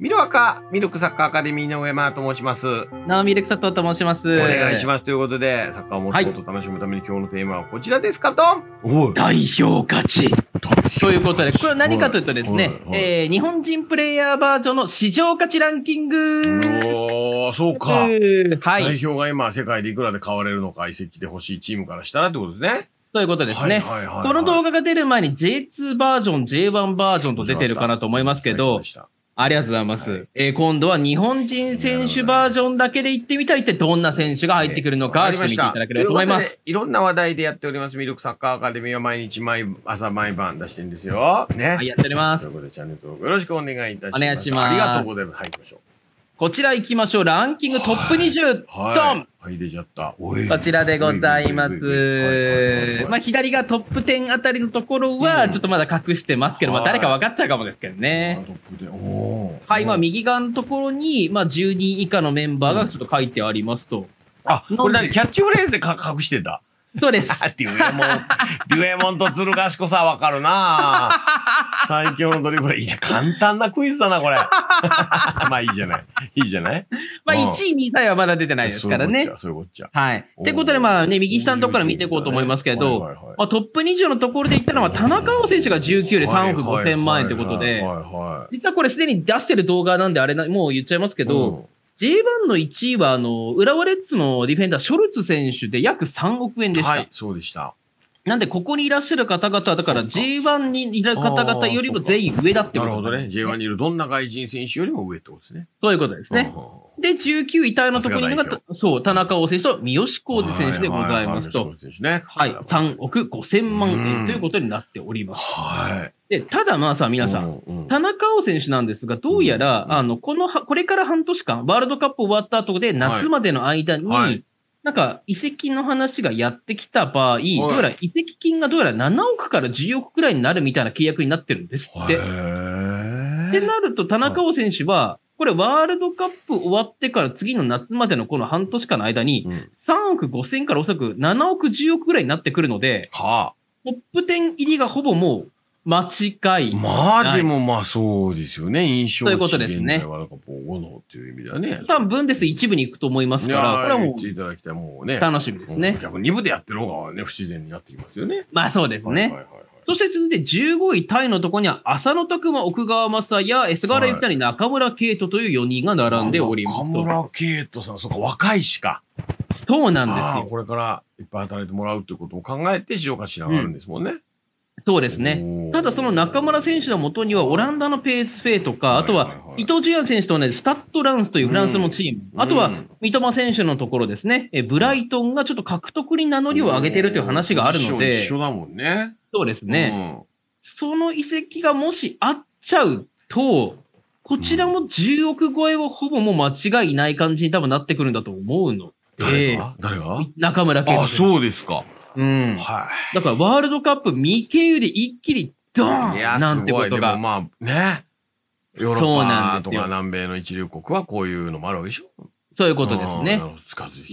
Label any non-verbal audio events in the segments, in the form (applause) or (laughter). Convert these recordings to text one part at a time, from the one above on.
ミルアカ、ミルクサッカーアカデミーの上間と申します。なおミルクサカーと申します。お願いします。ということで、サッカーをもっと楽しむために、今日のテーマはこちらですかと。代表勝ち。ということで、これは何かというとですね、えー、日本人プレイヤーバージョンの市場価値ランキング。おー、そうか。はい。代表が今、世界でいくらで買われるのか、移籍で欲しいチームからしたらってことですね。ということですね。この動画が出る前に J2 バージョン、J1 バージョンと出てるかなと思いますけど、ありがとうございます。はい、えー、今度は日本人選手バージョンだけで行ってみたいって、どんな選手が入ってくるのか、えちょっと見ていただければと思います。いろんな話題でやっております、ミルクサッカーアカデミーは毎日毎朝毎晩出してるんですよ。ね。はい、やっております。ということで、チャンネル登録よろしくお願いいたします。お願いします。ありがとうございます。はい、行きましょう。こちら行きましょう。ランキングトップ20、はい、ドン、はい、出ちゃった。こちらでございます。まあ、左がトップ10あたりのところは、ちょっとまだ隠してますけど、まあ、誰か分かっちゃうかもですけどね。トップはい、まあ、右側のところに、まあ、10人以下のメンバーがちょっと書いてありますと。あ、これ何キャッチフレーズで隠してんだそうです。(laughs) デュエモン、デュエモンと鶴賢さはわかるな (laughs) 最強のドリブル。いや、簡単なクイズだな、これ。(laughs) まあいいじゃない。いいじゃないまあ1位、2位、3位はまだ出てないですからね。そういうこっちゃ。はい。ってことで、まあね、右下のところから見ていこうと思いますけど、まあ、トップ20のところでいったのは、田中碧選手が19で3億5千万円ということで、実はこれすでに出してる動画なんで、あれな、もう言っちゃいますけど、うん J1 の1位は、あの、浦和レッズのディフェンダー、ショルツ選手で約3億円でした。はい、そうでした。なんで、ここにいらっしゃる方々は、だから J1 にいる方々よりも全員上だってこと、ね、なるほどね。J1 にいるどんな外人選手よりも上ってことですね。そういうことですね。で、19位タイのところにが、そう、田中王選手と三好浩二選手でございますと。はい、はいねはい、3億5千万円ということになっております。はい。で、ただまあさ、皆さん、うん田中碧選手なんですが、どうやら、あの、この、これから半年間、ワールドカップ終わった後で、夏までの間に、なんか、移籍の話がやってきた場合、どうやら移籍金がどうやら7億から10億くらいになるみたいな契約になってるんですって。ってなると、田中碧選手は、これワールドカップ終わってから次の夏までのこの半年間の間に、3億5千からおそらく7億10億ぐらいになってくるので、トップ10入りがほぼもう間違いまあでもまあそうですよね。印象ということですね。はなんか炎いう意味ではね。多分、ブです。一部に行くと思いますから、これはもう、楽しみですね。逆に二部でやってる方がね、不自然になってきますよね。まあそうですね。はいはいはいそして続いて15位タイのとこには浅野拓磨、奥川雅也、菅原由紀に中村啓斗という4人が並んでおります。中村啓斗さん、そうか、若いしか。そうなんですよ。これからいっぱい働いてもらうということを考えて、塩ながあるんですもんね。うんそうですね。ただその中村選手のもとにはオランダのペースフェイとか、あとは伊東純也選手と同じスタッドランスというフランスのチーム、うん、あとは三笘選手のところですね、えブライトンがちょっと獲得に名乗りを上げてるという話があるので、一緒だもんね。そうですね。うん、その移籍がもしあっちゃうと、こちらも10億超えをほぼもう間違いない感じに多分なってくるんだと思うので、誰が誰が中村健あ、そうですか。うん。はい。だからワールドカップ未経由で一気にドーンなんてことが。まあね。ヨーロッパとか南米の一流国はこういうのもあるわけでしょそういうことですね。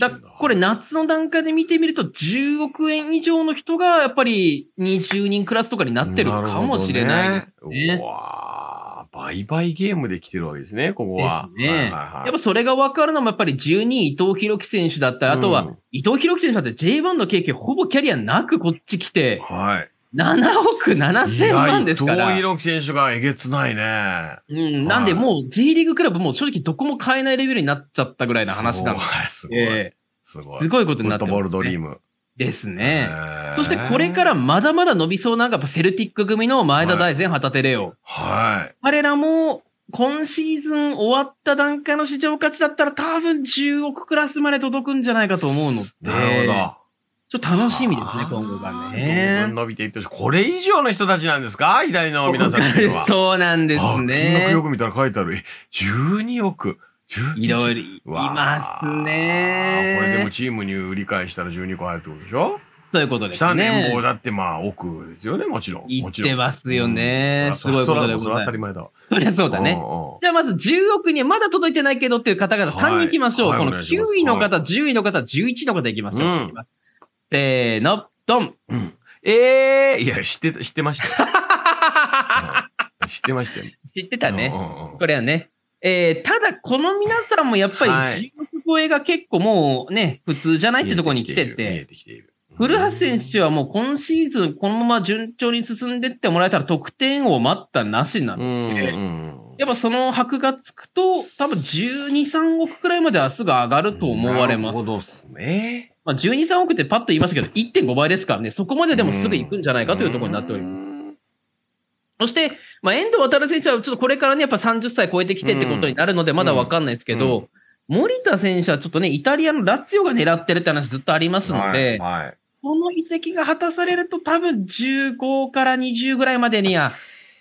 だこれ夏の段階で見てみると10億円以上の人がやっぱり20人クラスとかになってるかもしれないですね。ねうわ売買ゲームできてるわけですね、ここは。ですね。はいはいはい、やっぱそれが分かるのも、やっぱり12位伊藤洋樹選手だったり、あとは伊藤洋樹選手だって J1 の経験ほぼキャリアなくこっち来て、はい。7億7千万ですから。伊藤洋樹選手がえげつないね。うん、なんでもう J リーグクラブも正直どこも買えないレベルになっちゃったぐらいの話なんです。すごい。すごい。すごいことになってます、ね。フットボールドリーム。ですね。そしてこれからまだまだ伸びそうなのがセルティック組の前田大然、旗手レオ。はい。彼らも今シーズン終わった段階の市場価値だったら多分10億クラスまで届くんじゃないかと思うので。なるほど。ちょっと楽しみですね、今後がね。伸びていってこれ以上の人たちなんですか左の皆さんっては。(laughs) そうなんですね。金額よく見たら書いてある。12億。いろいろいますね。これでもチームに売り返したら12個入るってことでしょそういうことですね。下年俸だってまあ奥ですよね、もちろん。言ってますよね。すごいことでございます。それは当たり前だそりゃそうだね。じゃあまず10億にまだ届いてないけどっていう方々3人いきましょう。この9位の方、10位の方、11の方いきましょう。せーの、ドン、ん、ええー、いや、知って、知ってましたよ。(laughs) 知ってましたよ。知ってたね。これはね。えー、ただ、この皆さんもやっぱり、中国超えが結構もうね、普通じゃないってところに来てて、古橋選手はもう今シーズンこのまま順調に進んでってもらえたら得点を待ったなしなので、やっぱその箔がつくと、多分12、3億くらいまではすが上がると思われます。なるほどっすね。まあ、12、3億ってパッと言いましたけど、1.5倍ですからね、そこまででもすぐ行くんじゃないかというところになっております。そして、まあ、遠藤航選手はちょっとこれからね、やっぱ30歳超えてきてってことになるので、まだわかんないですけど、森田選手はちょっとね、イタリアのラツィオが狙ってるって話ずっとありますので、はいはい、この移籍が果たされると多分15から20ぐらいまでには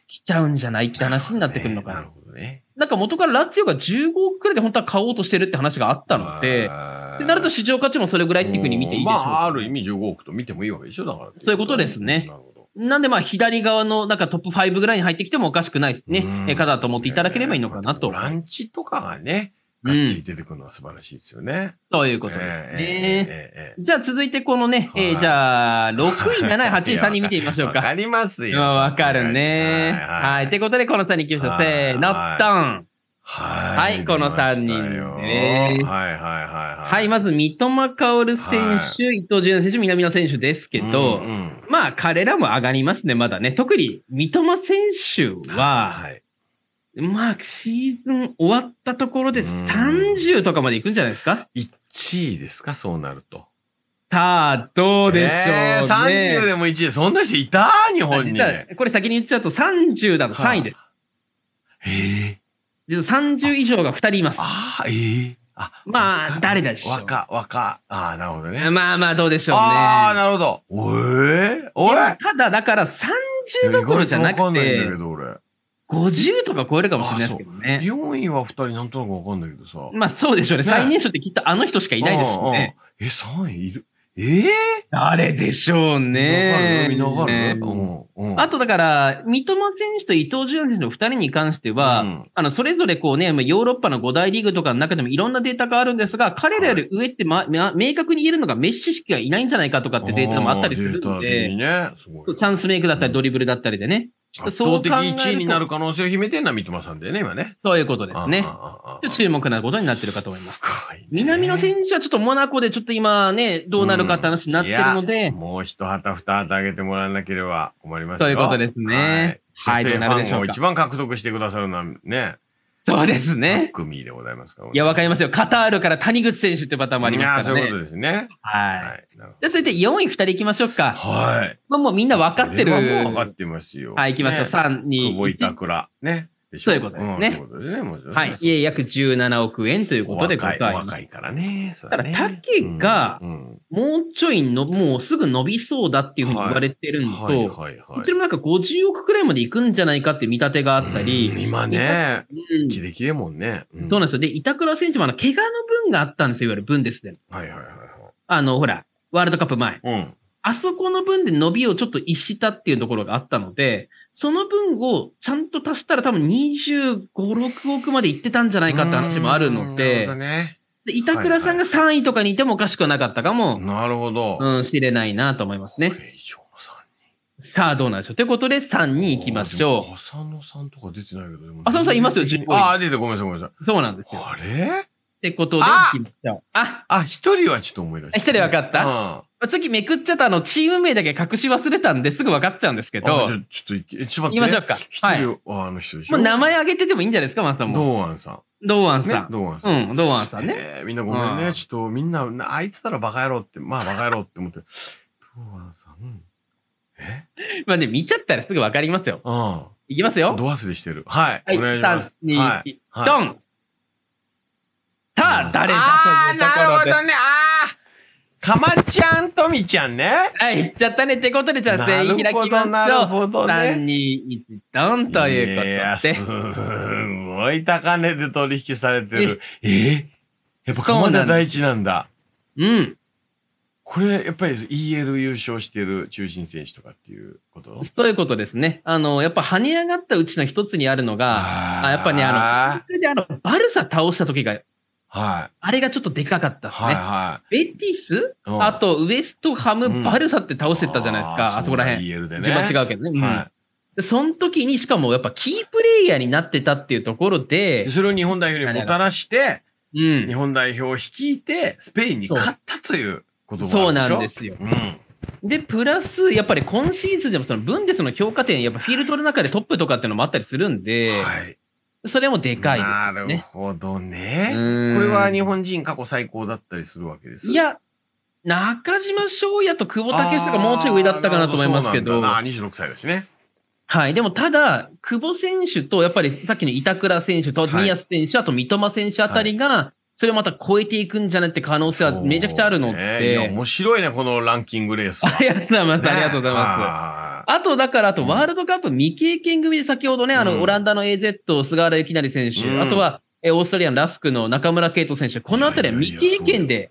来ちゃうんじゃないって話になってくるのかな。なるほどね。なんか元からラツィオが15億くらいで本当は買おうとしてるって話があったので、てなると市場価値もそれぐらいっていうふうに見ていいでしょうまあ、ある意味15億と見てもいいわけでしょ、だから。そういうことですね。なるほどなんでまあ左側のなんかトップ5ぐらいに入ってきてもおかしくないですね。え、かだと思っていただければいいのかなと。ランチとかがね、がっちり出てくるのは素晴らしいですよね。と、うん、いうことですね。えーえーえー、じゃあ続いてこのね、えー、じゃあ6位、7位、8位、3位見てみましょうか。わかりますよ。わかるね。はい。と、いうことでこの3人行きましょう。せーの、ドン。はい。この3人ね。はいはいはいはい。まず、三笘薫選手、はい、伊東純也選手、南野選手ですけど、うんうん、まあ、彼らも上がりますね、まだね。特に、三笘選手は、はい、まあ、シーズン終わったところで30とかまでいくんじゃないですか、うん、?1 位ですか、そうなると。さあ、どうでしょう、ね、えー、30でも1位。そんな人いた日本に。これ先に言っちゃうと30だと3位です。えー。30以上が2人います。ああ、ええー、あまあ、誰だしょ若、若。ああ、なるほどね。まあまあ、どうでしょうね。ああ、なるほど。おえー、おいただ、だから30どころじゃなくて。50とか超えるかもしれないですけどね。4位は2人なんとなくわかんないけどさ。まあそうでしょうね。ね最年少ってきっとあの人しかいないですよね。え、3位いるええー、誰でしょうね。流れ、流れ。あとだから、三笘選手と伊東純選手の二人に関しては、うん、あの、それぞれこうね、ヨーロッパの五大リーグとかの中でもいろんなデータがあるんですが、彼らより上ってま、あ、明確に言えるのがメッシ式がいないんじゃないかとかってデータもあったりするので、ね、チャンスメイクだったりドリブルだったりでね。うん圧倒的1位になる可能性を秘めてるのは三笘さんだよね、今ね。そういうことですね。注目なことになってるかと思います。すごい、ね、南の選手はちょっとモナコでちょっと今ね、どうなるかって話になってるので。うん、もう一旗二旗上げてもらわなければ困りますよということですね。はい。はい、女性ファンを一番獲得してくださるのはね。そうですね。組でございますかいや、わかりますよ。カタールから谷口選手ってパターンもありますからね。いや、そういうことですね。はい。じゃ続いて4位2人いきましょうか。はい。もうみんなわかってる。もうかってますよ。はい、いきましょう。3、2、1。久保板倉。ね。そういうことですね。うん、そういうことですね、もちろん、はい。いえ、約17億円ということでございます。若いからね。ねただ、竹が、もうちょいの、もうすぐ伸びそうだっていうふうに言われてるのと、うこちらもなんか50億くらいまでいくんじゃないかっていう見立てがあったり。今ね、うん、キレキレもんね、うん、そうなんですよ。で、板倉選手もあの、怪我の分があったんですよ、いわゆる分ですね。はいはい、はい。あの、ほら、ワールドカップ前。うんあそこの分で伸びをちょっと逸したっていうところがあったので、その分をちゃんと足したら多分25、6億までいってたんじゃないかって話もあるので、ね、で板倉さんが3位とかにいてもおかしくなかったかも、なるほど。うん、知れないなと思いますね。さあ、どうなんでしょう。ということで、3に行きましょう。浅野さんとか出てないけど、ね。浅野さんいますよ、10ポああ、出てごめんなさい、ごめんなさい。そうなんですよ。あれってことでいきましょう。ああ、一人はちょっと思い出した。一人分かった、うん、まあ、次めくっちゃったの、チーム名だけ隠し忘れたんですぐ分かっちゃうんですけど。ちょっと、ちょっと待って。行きましょうか。一人は、い、あの人でしょ。もう名前挙げててもいいんじゃないですか、マサも。堂安さん。ア安さん。堂、ア安さん。うん、堂安さんね、えみんなごめんね、ちょっとみんな、あいつならバカ野郎って、まあバカ野郎って思ってる。ア安さん。え (laughs) まあね、見ちゃったらすぐ分かりますよ。うん。いきますよ。ドアスでしてる。はい。お願いします。3、2、ドン、さあ、誰だああ、なるほどね。ああ。かまちゃんとみちゃんね。はい、いっちゃったね。ってことで、じゃあ全員開きましょう。なるほど、ね、3、2、1、ドンということで。すごい高値で取引されてる。ええやっぱまだ大事なんだ。うん。これ、やっぱり EL 優勝してる中心選手とかっていうことそういうことですね。あの、やっぱ跳ね上がったうちの一つにあるのが、あやっぱね、あの、であの、バルサ倒した時がはい。あれがちょっとでかかったですね。はいはい、ベティス、うん、あと、ウエストハム、バルサって倒してたじゃないですか、うん、あそこら辺。EL でね。番違うけどね。はい。その時に、しかもやっぱキープレイヤーになってたっていうところで。それを日本代表にもたらして、うん、日本代表を率いて、スペインに勝ったということそうなんですよ。うんで、プラス、やっぱり今シーズンでもそのブンデスの評価点、やっぱフィールドの中でトップとかっていうのもあったりするんで、はい、それもでかい、ね、なるほどね。これは日本人過去最高だったりするわけです。いや、中島翔也と久保建英がもうちょい上だったかなと思いますけど。ああ、26歳だしね。はい。でも、ただ、久保選手と、やっぱりさっきの板倉選手と、宮選手、あと三笘選手あたりが、それをまた超えていくんじゃないって可能性はめちゃくちゃあるのえね、いや面白いね、このランキングレースは。(laughs) ありがとうございます。ね、ありがとうございます。あと、だから、あと、ワールドカップ未経験組で先ほどね、あの、オランダの AZ、菅原幸成選手、うん、あとは、えオーストリアのラスクの中村圭斗選手、このあたりは未経験で、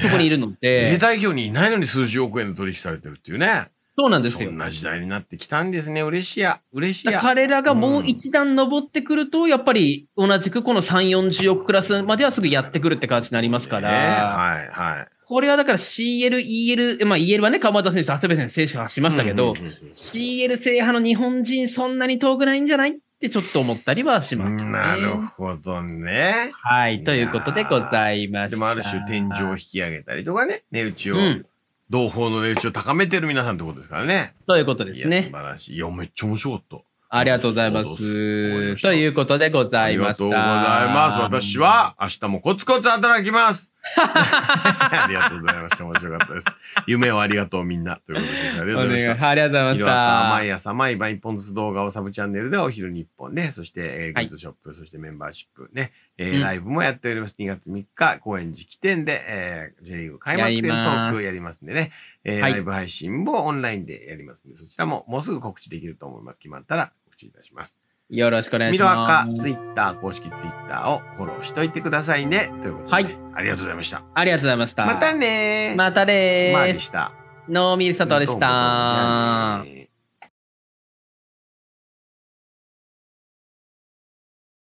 そこにいるので。A、ね、代表にいないのに数十億円の取引されてるっていうね。そうなんですよ。そんな時代になってきたんですね。嬉しいや。嬉しいや。彼らがもう一段登ってくると、うん、やっぱり同じくこの3、40億クラスまではすぐやってくるって感じになりますから。はい、はい。これはだから CL、EL、まあ EL はね、鎌田選手と長谷部選手制覇しましたけど、CL 制覇の日本人そんなに遠くないんじゃないってちょっと思ったりはします、ね、なるほどね。はい。ということでございました。でもある種天井を引き上げたりとかね、値打ちを、うん、同胞の練習を高めてる皆さんってことですからね。ということですね。素晴らしい。いや、めっちゃ面白かった。ありがとうございます。ということでございました。ありがとうございます。私は明日もコツコツ働きます。(laughs) ありがとうございました。面白かったです。夢をありがとうみんな。ということです。ありがとうございました。ありがとうございました。毎朝毎晩一本ずつ動画をサブチャンネルでお昼に本ね、そして、えー、グッズショップ、はい、そしてメンバーシップね、えー、うん、ライブもやっております。2月3日、公演時起点で、えー、J リーグ開幕戦トークやりますんでね、えー、はい、ライブ配信もオンラインでやりますんで、そちらももうすぐ告知できると思います。決まったら告知いたします。よろしくお願いします。ミロアカツイッター、公式ツイッターをフォローしといてくださいね。ということで、はい、ありがとうございました。ありがとうございました。またねまたねー。まあでした。ノーミルサトでした。